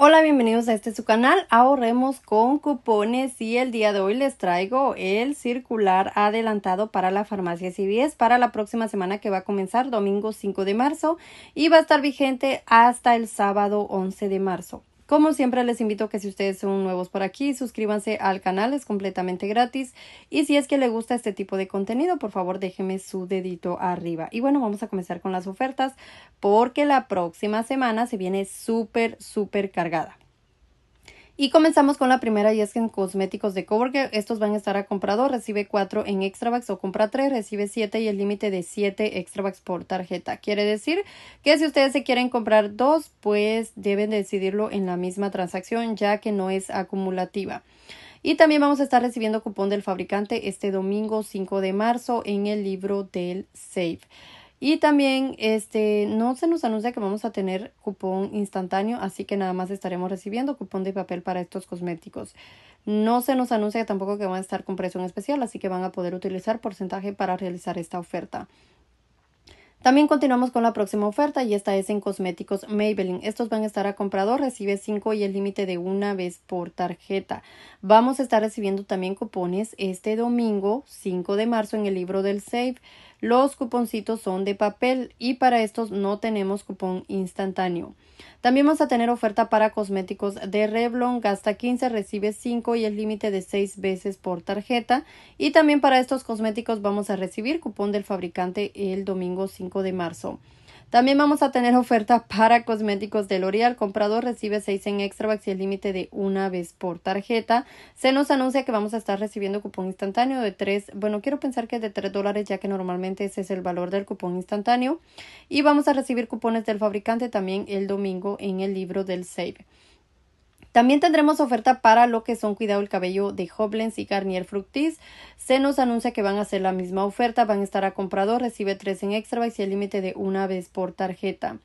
Hola, bienvenidos a este su canal Ahorremos con cupones y el día de hoy les traigo el circular adelantado para la farmacia CVS para la próxima semana que va a comenzar domingo 5 de marzo y va a estar vigente hasta el sábado 11 de marzo. Como siempre les invito a que si ustedes son nuevos por aquí, suscríbanse al canal, es completamente gratis. Y si es que les gusta este tipo de contenido, por favor déjenme su dedito arriba. Y bueno, vamos a comenzar con las ofertas porque la próxima semana se viene súper, súper cargada. Y comenzamos con la primera y es que en cosméticos de Coworker estos van a estar a comprador, recibe 4 en bucks o compra 3, recibe 7 y el límite de 7 bucks por tarjeta. Quiere decir que si ustedes se quieren comprar dos, pues deben decidirlo en la misma transacción ya que no es acumulativa. Y también vamos a estar recibiendo cupón del fabricante este domingo 5 de marzo en el libro del Save. Y también este, no se nos anuncia que vamos a tener cupón instantáneo, así que nada más estaremos recibiendo cupón de papel para estos cosméticos. No se nos anuncia tampoco que van a estar con presión especial, así que van a poder utilizar porcentaje para realizar esta oferta. También continuamos con la próxima oferta y esta es en cosméticos Maybelline. Estos van a estar a comprador, recibe 5 y el límite de una vez por tarjeta. Vamos a estar recibiendo también cupones este domingo 5 de marzo en el libro del Save. Los cuponcitos son de papel y para estos no tenemos cupón instantáneo. También vamos a tener oferta para cosméticos de Revlon, gasta 15, recibe 5 y el límite de 6 veces por tarjeta. Y también para estos cosméticos vamos a recibir cupón del fabricante el domingo 5 de marzo. También vamos a tener oferta para cosméticos de L'Oreal. Comprador recibe 6 en extra y el límite de una vez por tarjeta. Se nos anuncia que vamos a estar recibiendo cupón instantáneo de 3, bueno, quiero pensar que de 3 dólares ya que normalmente ese es el valor del cupón instantáneo. Y vamos a recibir cupones del fabricante también el domingo en el libro del Save. También tendremos oferta para lo que son cuidado el cabello de Hoblens y Garnier Fructis. Se nos anuncia que van a hacer la misma oferta, van a estar a comprador, recibe 3 en extra y el límite de una vez por tarjeta.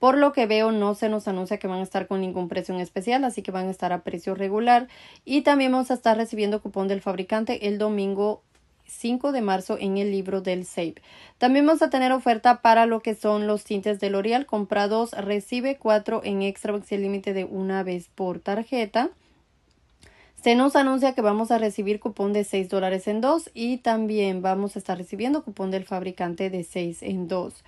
Por lo que veo, no se nos anuncia que van a estar con ningún precio en especial, así que van a estar a precio regular. Y también vamos a estar recibiendo cupón del fabricante el domingo 5 de marzo en el libro del save También vamos a tener oferta para lo que son los tintes de L'Oreal. Comprados recibe 4 en extra el límite de una vez por tarjeta. Se nos anuncia que vamos a recibir cupón de 6 dólares en 2 y también vamos a estar recibiendo cupón del fabricante de 6 en 2.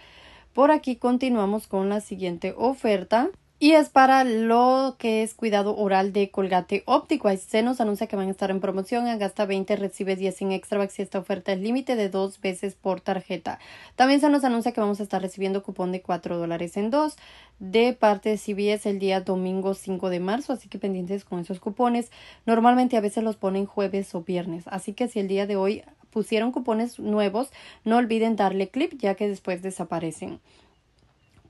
Por aquí continuamos con la siguiente oferta. Y es para lo que es cuidado oral de Colgate óptico. Se nos anuncia que van a estar en promoción. Gasta 20, recibe 10 en extra. y esta oferta es límite de dos veces por tarjeta. También se nos anuncia que vamos a estar recibiendo cupón de 4 dólares en dos de parte de es el día domingo 5 de marzo. Así que pendientes con esos cupones. Normalmente a veces los ponen jueves o viernes. Así que si el día de hoy pusieron cupones nuevos, no olviden darle clip ya que después desaparecen.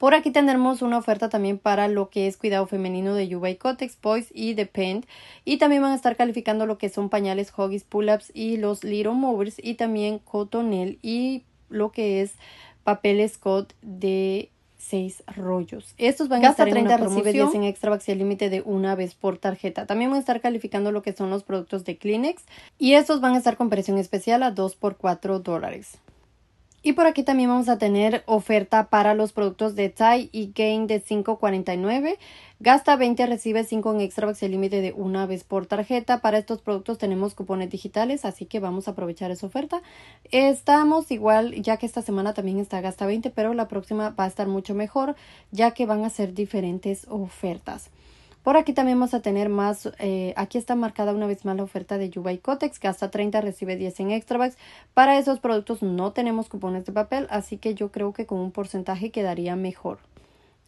Por aquí tendremos una oferta también para lo que es cuidado femenino de Yuba y Cotex, Boys y Depend. Y también van a estar calificando lo que son pañales, hoggies, pull-ups y los little movers y también cotonel y lo que es papel Scott de 6 rollos. Estos van a estar en 30, una en extra el límite de una vez por tarjeta. También van a estar calificando lo que son los productos de Kleenex y estos van a estar con presión especial a 2 por 4 dólares. Y por aquí también vamos a tener oferta para los productos de TAI y Gain de 5.49. Gasta 20, recibe 5 en extra el límite de una vez por tarjeta. Para estos productos tenemos cupones digitales, así que vamos a aprovechar esa oferta. Estamos igual, ya que esta semana también está Gasta 20, pero la próxima va a estar mucho mejor, ya que van a ser diferentes ofertas. Por aquí también vamos a tener más, eh, aquí está marcada una vez más la oferta de Yuba y que hasta 30 recibe 10 en extra bucks. Para esos productos no tenemos cupones de papel, así que yo creo que con un porcentaje quedaría mejor.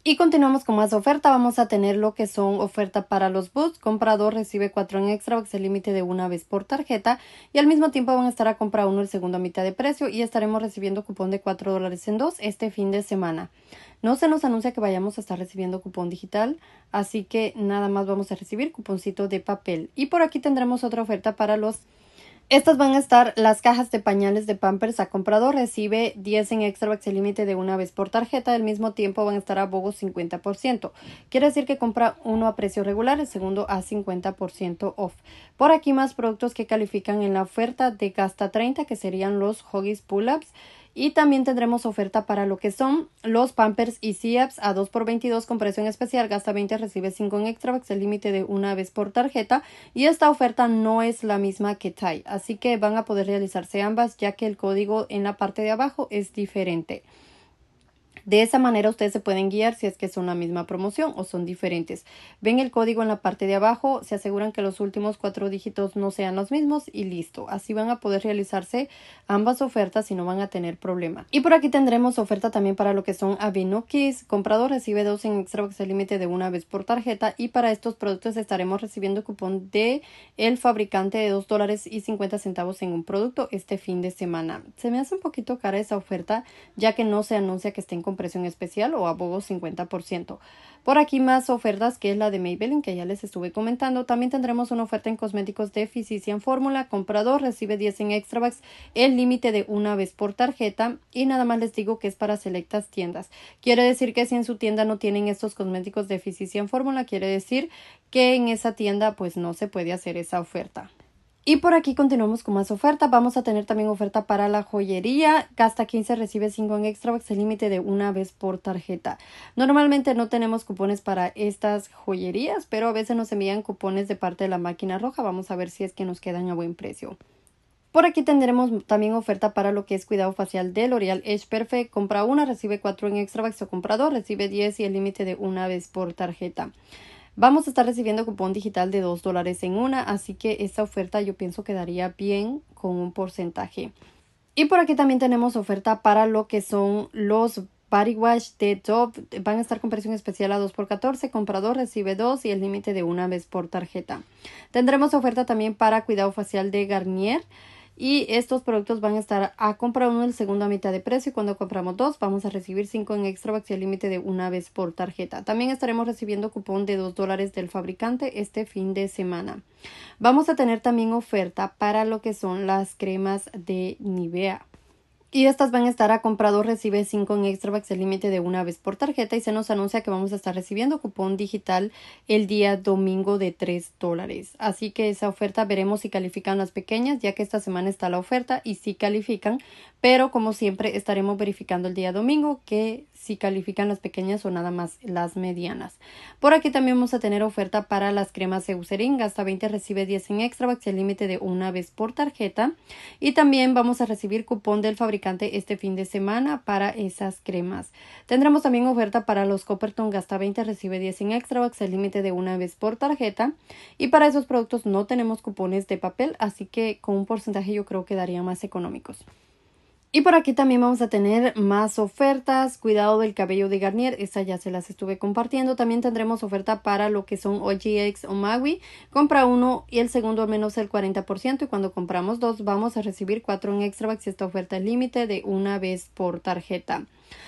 Y continuamos con más oferta. Vamos a tener lo que son oferta para los bus. Comprador recibe 4 en extra, es el límite de una vez por tarjeta. Y al mismo tiempo van a estar a compra uno el segundo a mitad de precio. Y estaremos recibiendo cupón de 4 dólares en dos este fin de semana. No se nos anuncia que vayamos a estar recibiendo cupón digital. Así que nada más vamos a recibir cuponcito de papel. Y por aquí tendremos otra oferta para los estas van a estar las cajas de pañales de Pampers a comprador. Recibe 10 en extra, el límite de una vez por tarjeta. Al mismo tiempo van a estar a bogo 50%. Quiere decir que compra uno a precio regular, el segundo a 50% off. Por aquí más productos que califican en la oferta de Gasta 30, que serían los Hoggies Pull-Ups. Y también tendremos oferta para lo que son los Pampers y Ceps a 2 x 22 con presión especial. Gasta 20, recibe 5 en el límite de una vez por tarjeta. Y esta oferta no es la misma que TAI, así que van a poder realizarse ambas ya que el código en la parte de abajo es diferente. De esa manera ustedes se pueden guiar si es que son la misma promoción o son diferentes. Ven el código en la parte de abajo, se aseguran que los últimos cuatro dígitos no sean los mismos y listo. Así van a poder realizarse ambas ofertas y no van a tener problema. Y por aquí tendremos oferta también para lo que son Avinokis. Comprador recibe dos en extra el límite de una vez por tarjeta y para estos productos estaremos recibiendo cupón de el fabricante de 2 dólares y 50 centavos en un producto este fin de semana. Se me hace un poquito cara esa oferta ya que no se anuncia que estén comprando presión especial o abogo 50%. Por aquí más ofertas que es la de Maybelline que ya les estuve comentando. También tendremos una oferta en cosméticos de en Fórmula. Comprador recibe 10 en extra bags. el límite de una vez por tarjeta y nada más les digo que es para selectas tiendas. Quiere decir que si en su tienda no tienen estos cosméticos de en Fórmula, quiere decir que en esa tienda pues no se puede hacer esa oferta. Y por aquí continuamos con más oferta. Vamos a tener también oferta para la joyería. Gasta 15, recibe 5 en extra el límite de una vez por tarjeta. Normalmente no tenemos cupones para estas joyerías, pero a veces nos envían cupones de parte de la máquina roja. Vamos a ver si es que nos quedan a buen precio. Por aquí tendremos también oferta para lo que es cuidado facial de L'Oreal Edge Perfect. Compra una, recibe 4 en extra o comprador, recibe 10 y el límite de una vez por tarjeta. Vamos a estar recibiendo cupón digital de 2 dólares en una, así que esta oferta yo pienso quedaría bien con un porcentaje. Y por aquí también tenemos oferta para lo que son los Body Wash de top van a estar con presión especial a 2x14. Comprador recibe 2 y el límite de una vez por tarjeta. Tendremos oferta también para cuidado facial de Garnier y estos productos van a estar a comprar uno en segundo a mitad de precio y cuando compramos dos vamos a recibir cinco en extra el límite de una vez por tarjeta. También estaremos recibiendo cupón de dos dólares del fabricante este fin de semana. Vamos a tener también oferta para lo que son las cremas de Nivea. Y estas van a estar a comprador recibe 5 en bucks el límite de una vez por tarjeta y se nos anuncia que vamos a estar recibiendo cupón digital el día domingo de 3 dólares. Así que esa oferta veremos si califican las pequeñas ya que esta semana está la oferta y si califican, pero como siempre estaremos verificando el día domingo que si califican las pequeñas o nada más las medianas. Por aquí también vamos a tener oferta para las cremas Eucerin, Gasta 20 recibe 10 en extra, el límite de una vez por tarjeta. Y también vamos a recibir cupón del fabricante este fin de semana para esas cremas. Tendremos también oferta para los Copperton, gasta 20 recibe 10 en extra, el límite de una vez por tarjeta. Y para esos productos no tenemos cupones de papel, así que con un porcentaje yo creo que daría más económicos. Y por aquí también vamos a tener más ofertas, cuidado del cabello de Garnier, esa ya se las estuve compartiendo. También tendremos oferta para lo que son OGX o Maui, compra uno y el segundo al menos el 40% y cuando compramos dos vamos a recibir cuatro en extra y esta oferta es límite de una vez por tarjeta.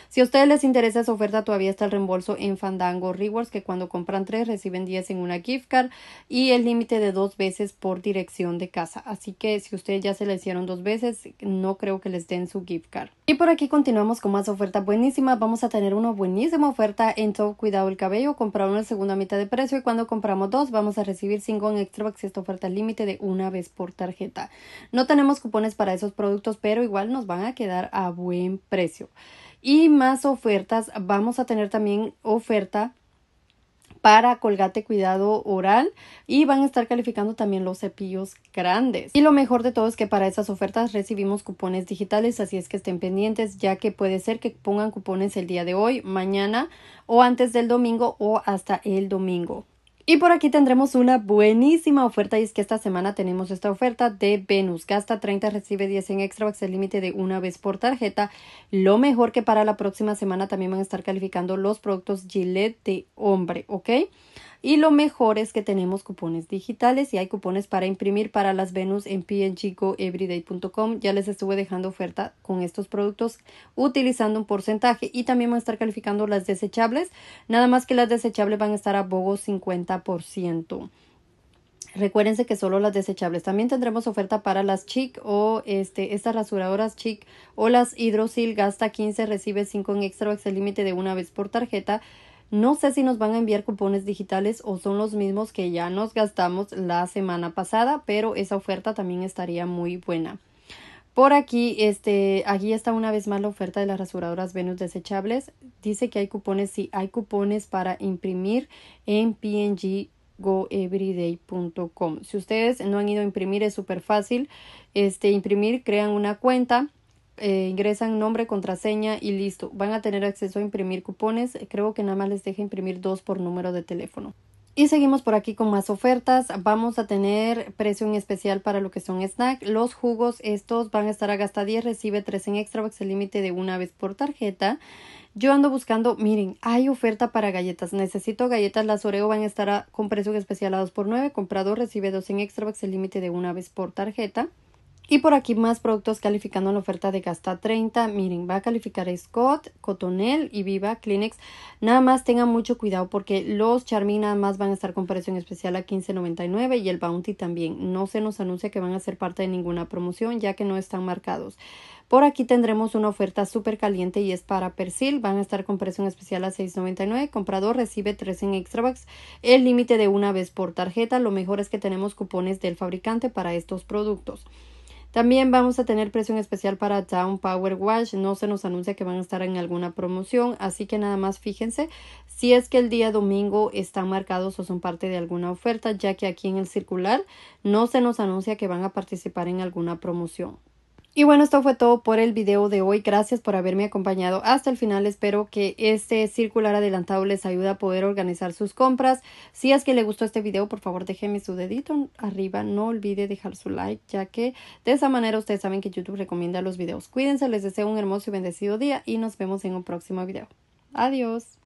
Si a ustedes les interesa esa oferta, todavía está el reembolso en Fandango Rewards, que cuando compran tres reciben 10 en una gift card y el límite de dos veces por dirección de casa. Así que si ustedes ya se les hicieron dos veces, no creo que les den su gift card. Y por aquí continuamos con más ofertas buenísimas. Vamos a tener una buenísima oferta en Top Cuidado el Cabello. Compraron la segunda mitad de precio y cuando compramos dos vamos a recibir 5 en extra Si esta oferta límite de una vez por tarjeta. No tenemos cupones para esos productos, pero igual nos van a quedar a buen precio y más ofertas. Vamos a tener también oferta para colgate cuidado oral y van a estar calificando también los cepillos grandes. Y lo mejor de todo es que para esas ofertas recibimos cupones digitales, así es que estén pendientes ya que puede ser que pongan cupones el día de hoy, mañana o antes del domingo o hasta el domingo. Y por aquí tendremos una buenísima oferta y es que esta semana tenemos esta oferta de Venus. Gasta 30, recibe 10 en extra, el límite de una vez por tarjeta. Lo mejor que para la próxima semana también van a estar calificando los productos Gillette de hombre, ¿ok? Y lo mejor es que tenemos cupones digitales y hay cupones para imprimir para las Venus en pnchicoeveryday.com. Ya les estuve dejando oferta con estos productos utilizando un porcentaje y también van a estar calificando las desechables. Nada más que las desechables van a estar a Bogo 50%. Recuérdense que solo las desechables. También tendremos oferta para las chic o este, estas rasuradoras chic o las hidrosil. Gasta 15, recibe 5 en extra. Es el límite de una vez por tarjeta. No sé si nos van a enviar cupones digitales o son los mismos que ya nos gastamos la semana pasada, pero esa oferta también estaría muy buena. Por aquí, este, aquí está una vez más la oferta de las rasuradoras Venus desechables. Dice que hay cupones, sí, hay cupones para imprimir en pnggoeveryday.com. Si ustedes no han ido a imprimir, es súper fácil. Este, imprimir, crean una cuenta eh, ingresan nombre, contraseña y listo. Van a tener acceso a imprimir cupones. Eh, creo que nada más les deja imprimir dos por número de teléfono. Y seguimos por aquí con más ofertas. Vamos a tener precio en especial para lo que son snacks Los jugos, estos van a estar a gasta 10, recibe 3 en extra, el límite de una vez por tarjeta. Yo ando buscando, miren, hay oferta para galletas. Necesito galletas, las Oreo van a estar con precio especial a 2 por 9, comprador recibe 2 en extra, el límite de una vez por tarjeta. Y por aquí más productos calificando la oferta de Gasta 30. Miren, va a calificar Scott, Cotonel y Viva Kleenex. Nada más tengan mucho cuidado porque los Charmin nada más van a estar con precio especial a 15.99 y el Bounty también. No se nos anuncia que van a ser parte de ninguna promoción ya que no están marcados. Por aquí tendremos una oferta súper caliente y es para Persil. Van a estar con precio especial a $6.99. Comprador recibe 3 en extra bucks. El límite de una vez por tarjeta. Lo mejor es que tenemos cupones del fabricante para estos productos. También vamos a tener presión especial para Town Power Wash. No se nos anuncia que van a estar en alguna promoción, así que nada más fíjense si es que el día domingo están marcados o son parte de alguna oferta, ya que aquí en el circular no se nos anuncia que van a participar en alguna promoción. Y bueno, esto fue todo por el video de hoy. Gracias por haberme acompañado hasta el final. Espero que este circular adelantado les ayude a poder organizar sus compras. Si es que le gustó este video, por favor déjeme su dedito arriba. No olvide dejar su like, ya que de esa manera ustedes saben que YouTube recomienda los videos. Cuídense, les deseo un hermoso y bendecido día y nos vemos en un próximo video. Adiós.